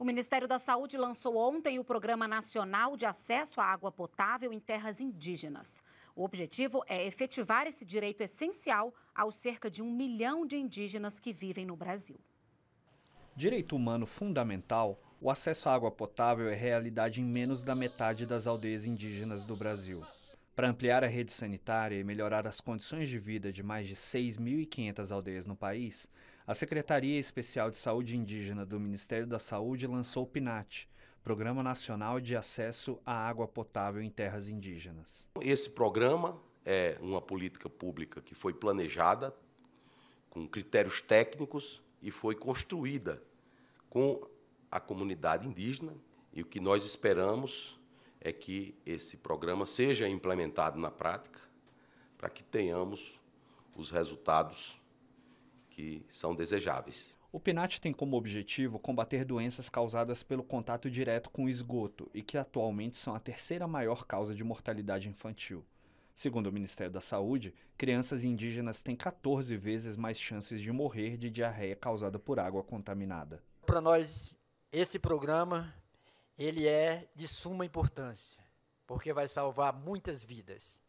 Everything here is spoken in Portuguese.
O Ministério da Saúde lançou ontem o Programa Nacional de Acesso à Água Potável em Terras Indígenas. O objetivo é efetivar esse direito essencial aos cerca de um milhão de indígenas que vivem no Brasil. Direito humano fundamental, o acesso à água potável é realidade em menos da metade das aldeias indígenas do Brasil. Para ampliar a rede sanitária e melhorar as condições de vida de mais de 6.500 aldeias no país, a Secretaria Especial de Saúde Indígena do Ministério da Saúde lançou o PNAT, Programa Nacional de Acesso à Água Potável em Terras Indígenas. Esse programa é uma política pública que foi planejada com critérios técnicos e foi construída com a comunidade indígena e o que nós esperamos é que esse programa seja implementado na prática para que tenhamos os resultados que são desejáveis. O PNAT tem como objetivo combater doenças causadas pelo contato direto com esgoto e que atualmente são a terceira maior causa de mortalidade infantil. Segundo o Ministério da Saúde, crianças indígenas têm 14 vezes mais chances de morrer de diarreia causada por água contaminada. Para nós, esse programa ele é de suma importância, porque vai salvar muitas vidas.